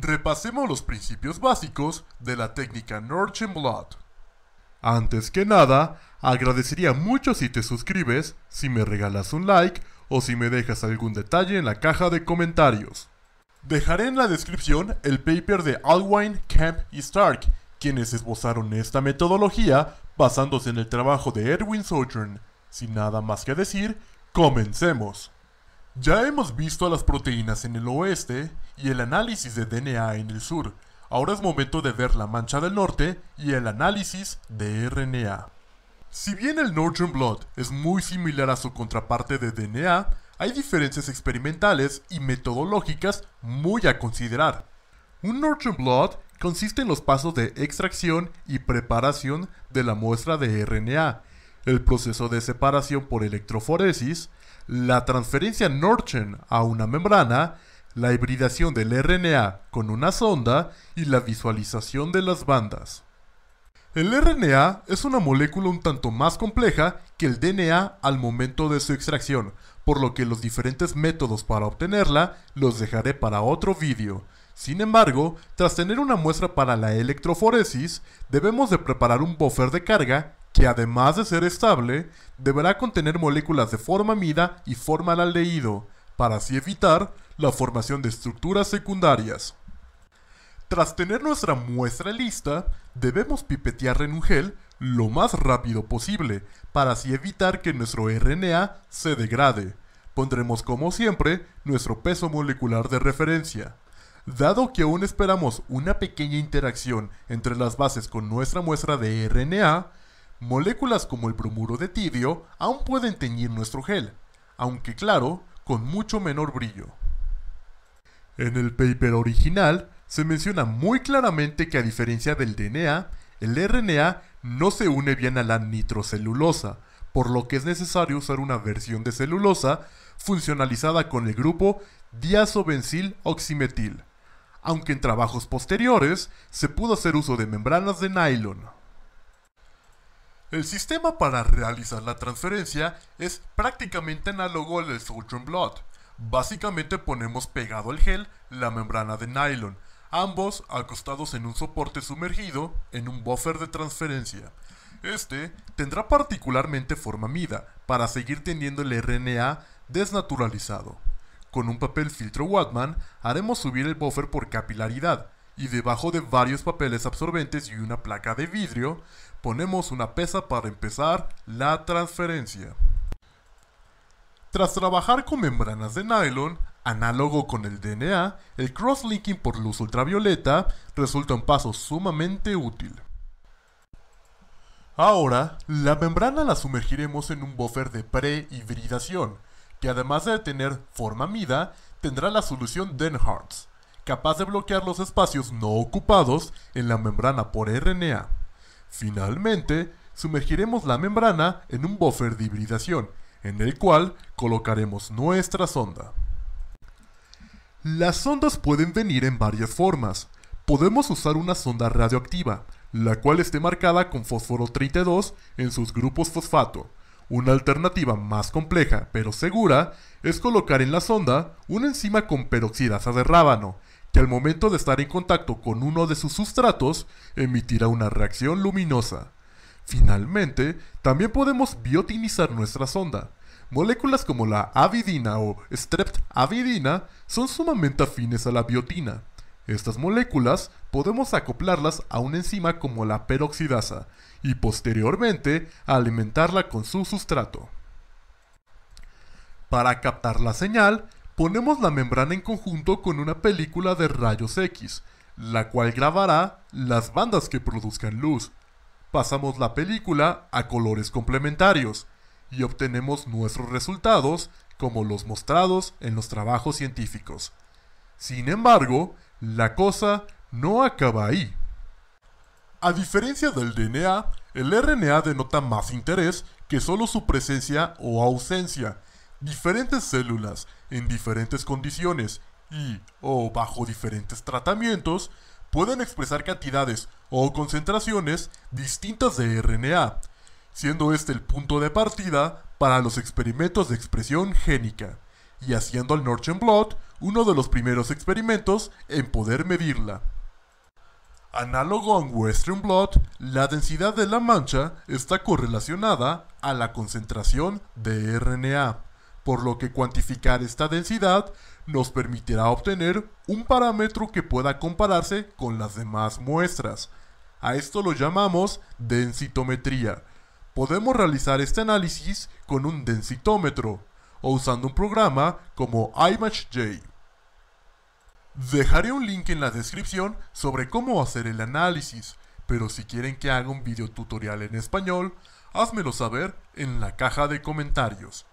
Repasemos los principios básicos de la técnica Northern Blood. Antes que nada, agradecería mucho si te suscribes, si me regalas un like o si me dejas algún detalle en la caja de comentarios. Dejaré en la descripción el paper de Alwine, Camp y Stark, quienes esbozaron esta metodología basándose en el trabajo de Edwin Sojourn. Sin nada más que decir, comencemos. Ya hemos visto a las proteínas en el oeste y el análisis de DNA en el sur. Ahora es momento de ver la mancha del norte y el análisis de RNA. Si bien el Northern Blood es muy similar a su contraparte de DNA, hay diferencias experimentales y metodológicas muy a considerar. Un Northern Blood consiste en los pasos de extracción y preparación de la muestra de RNA el proceso de separación por electroforesis, la transferencia Norchen a una membrana, la hibridación del RNA con una sonda y la visualización de las bandas. El RNA es una molécula un tanto más compleja que el DNA al momento de su extracción, por lo que los diferentes métodos para obtenerla los dejaré para otro vídeo. Sin embargo, tras tener una muestra para la electroforesis, debemos de preparar un buffer de carga que además de ser estable, deberá contener moléculas de forma mida y leído para así evitar la formación de estructuras secundarias. Tras tener nuestra muestra lista, debemos pipetear en un gel lo más rápido posible, para así evitar que nuestro RNA se degrade. Pondremos como siempre nuestro peso molecular de referencia. Dado que aún esperamos una pequeña interacción entre las bases con nuestra muestra de RNA, Moléculas como el bromuro de tibio aún pueden teñir nuestro gel, aunque claro, con mucho menor brillo. En el paper original se menciona muy claramente que a diferencia del DNA, el RNA no se une bien a la nitrocelulosa, por lo que es necesario usar una versión de celulosa funcionalizada con el grupo diazobencil oximetil, aunque en trabajos posteriores se pudo hacer uso de membranas de nylon. El sistema para realizar la transferencia es prácticamente análogo al del Southern Blood. Básicamente ponemos pegado al gel la membrana de nylon, ambos acostados en un soporte sumergido en un buffer de transferencia. Este tendrá particularmente forma mida para seguir teniendo el RNA desnaturalizado. Con un papel filtro Wattman haremos subir el buffer por capilaridad y debajo de varios papeles absorbentes y una placa de vidrio, ponemos una pesa para empezar la transferencia. Tras trabajar con membranas de nylon, análogo con el DNA, el crosslinking por luz ultravioleta resulta un paso sumamente útil. Ahora, la membrana la sumergiremos en un buffer de pre-hibridación, que además de tener forma mida, tendrá la solución Denhardt's capaz de bloquear los espacios no ocupados en la membrana por RNA. Finalmente, sumergiremos la membrana en un buffer de hibridación, en el cual colocaremos nuestra sonda. Las sondas pueden venir en varias formas. Podemos usar una sonda radioactiva, la cual esté marcada con fósforo 32 en sus grupos fosfato. Una alternativa más compleja, pero segura, es colocar en la sonda una enzima con peroxidasa de rábano, que al momento de estar en contacto con uno de sus sustratos emitirá una reacción luminosa. Finalmente, también podemos biotinizar nuestra sonda. Moléculas como la avidina o streptavidina son sumamente afines a la biotina. Estas moléculas podemos acoplarlas a una enzima como la peroxidasa y posteriormente alimentarla con su sustrato. Para captar la señal, ponemos la membrana en conjunto con una película de rayos X, la cual grabará las bandas que produzcan luz. Pasamos la película a colores complementarios y obtenemos nuestros resultados como los mostrados en los trabajos científicos. Sin embargo, la cosa no acaba ahí. A diferencia del DNA, el RNA denota más interés que solo su presencia o ausencia, diferentes células en diferentes condiciones y o bajo diferentes tratamientos pueden expresar cantidades o concentraciones distintas de RNA, siendo este el punto de partida para los experimentos de expresión génica, y haciendo al Northern Blot uno de los primeros experimentos en poder medirla. Análogo a Western Blot, la densidad de la mancha está correlacionada a la concentración de RNA por lo que cuantificar esta densidad nos permitirá obtener un parámetro que pueda compararse con las demás muestras. A esto lo llamamos densitometría. Podemos realizar este análisis con un densitómetro o usando un programa como iMatchJ. Dejaré un link en la descripción sobre cómo hacer el análisis, pero si quieren que haga un video tutorial en español, házmelo saber en la caja de comentarios.